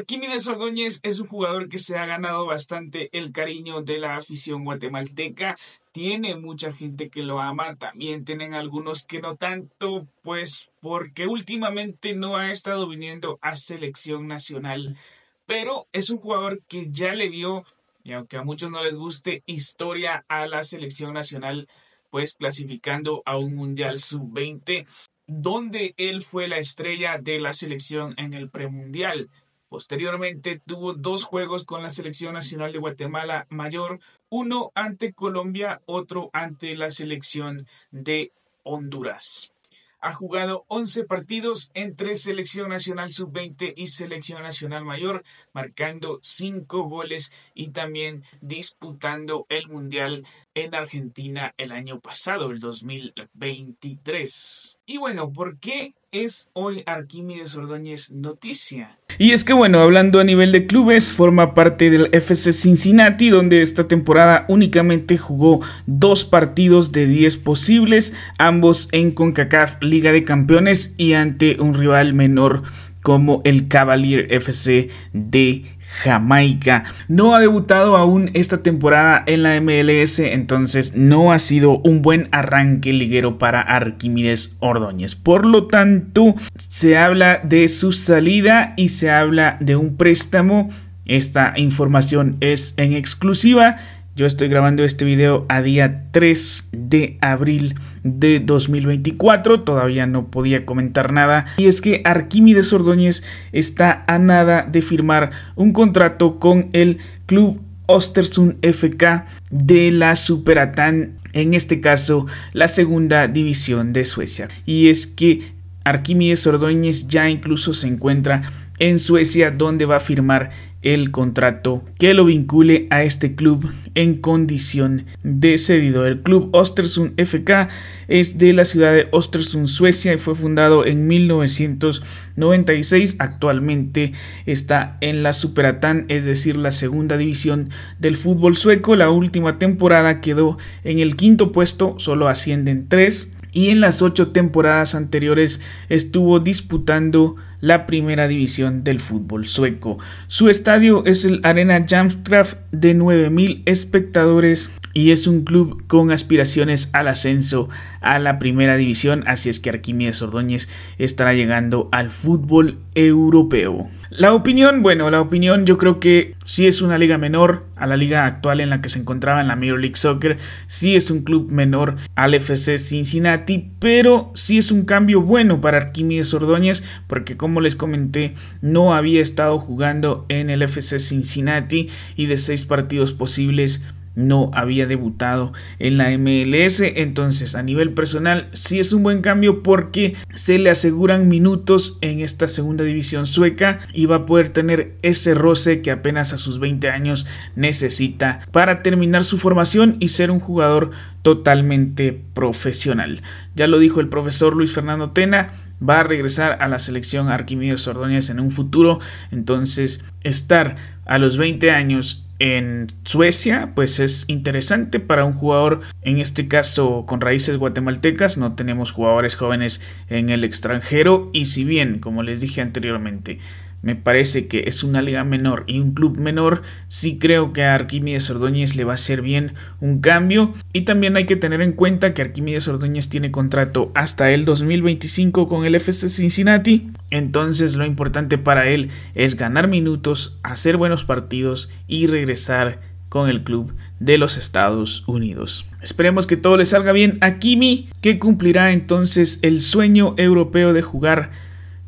Arquímedes Ordóñez es un jugador que se ha ganado bastante el cariño de la afición guatemalteca. Tiene mucha gente que lo ama, también tienen algunos que no tanto, pues porque últimamente no ha estado viniendo a selección nacional. Pero es un jugador que ya le dio, y aunque a muchos no les guste, historia a la selección nacional, pues clasificando a un Mundial sub-20, donde él fue la estrella de la selección en el premundial. Posteriormente tuvo dos juegos con la selección nacional de Guatemala mayor, uno ante Colombia, otro ante la selección de Honduras. Ha jugado 11 partidos entre selección nacional sub-20 y selección nacional mayor, marcando 5 goles y también disputando el Mundial en Argentina el año pasado, el 2023. Y bueno, ¿por qué es hoy Arquímedes Ordóñez noticia? Y es que bueno, hablando a nivel de clubes, forma parte del FC Cincinnati, donde esta temporada únicamente jugó dos partidos de 10 posibles, ambos en CONCACAF Liga de Campeones y ante un rival menor como el Cavalier FC de Jamaica. No ha debutado aún esta temporada en la MLS, entonces no ha sido un buen arranque liguero para Arquímedes Ordóñez. Por lo tanto, se habla de su salida y se habla de un préstamo. Esta información es en exclusiva yo estoy grabando este video a día 3 de abril de 2024, todavía no podía comentar nada, y es que Arquímedes Ordóñez está a nada de firmar un contrato con el club Ostersund FK de la Superatán, en este caso la segunda división de Suecia. Y es que Arquímedes Ordóñez ya incluso se encuentra en Suecia donde va a firmar el contrato que lo vincule a este club en condición de cedido. El club Ostersund FK es de la ciudad de Ostersund, Suecia y fue fundado en 1996. Actualmente está en la Superatán, es decir, la segunda división del fútbol sueco. La última temporada quedó en el quinto puesto, solo ascienden tres y en las ocho temporadas anteriores estuvo disputando la primera división del fútbol sueco. Su estadio es el Arena jamstraff de 9.000 espectadores y es un club con aspiraciones al ascenso a la primera división, así es que Arquímedes Ordóñez estará llegando al fútbol europeo. La opinión, bueno, la opinión yo creo que sí es una liga menor a la liga actual en la que se encontraba en la Major League Soccer, sí es un club menor al FC Cincinnati, pero sí es un cambio bueno para Arquímedes Ordóñez porque como les comenté, no había estado jugando en el FC Cincinnati y de seis partidos posibles no había debutado en la MLS. Entonces, a nivel personal, sí es un buen cambio porque se le aseguran minutos en esta segunda división sueca y va a poder tener ese roce que apenas a sus 20 años necesita para terminar su formación y ser un jugador totalmente profesional. Ya lo dijo el profesor Luis Fernando Tena, va a regresar a la selección Arquimedes Ordóñez en un futuro, entonces estar a los 20 años en Suecia, pues es interesante para un jugador, en este caso con raíces guatemaltecas, no tenemos jugadores jóvenes en el extranjero y si bien, como les dije anteriormente, me parece que es una liga menor y un club menor. Sí creo que a Arquímedes Ordóñez le va a hacer bien un cambio. Y también hay que tener en cuenta que Arquímedes Ordóñez tiene contrato hasta el 2025 con el FC Cincinnati. Entonces lo importante para él es ganar minutos, hacer buenos partidos y regresar con el club de los Estados Unidos. Esperemos que todo le salga bien a Kimi, que cumplirá entonces el sueño europeo de jugar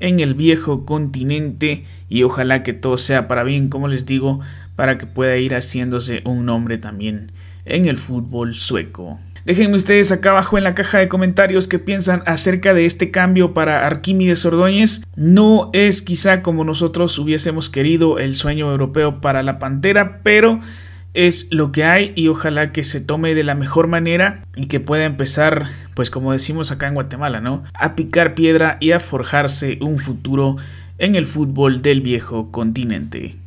en el viejo continente y ojalá que todo sea para bien, como les digo, para que pueda ir haciéndose un nombre también en el fútbol sueco. Déjenme ustedes acá abajo en la caja de comentarios qué piensan acerca de este cambio para Arquímedes Ordóñez. No es quizá como nosotros hubiésemos querido el sueño europeo para la Pantera, pero es lo que hay y ojalá que se tome de la mejor manera y que pueda empezar, pues como decimos acá en Guatemala, ¿no? A picar piedra y a forjarse un futuro en el fútbol del viejo continente.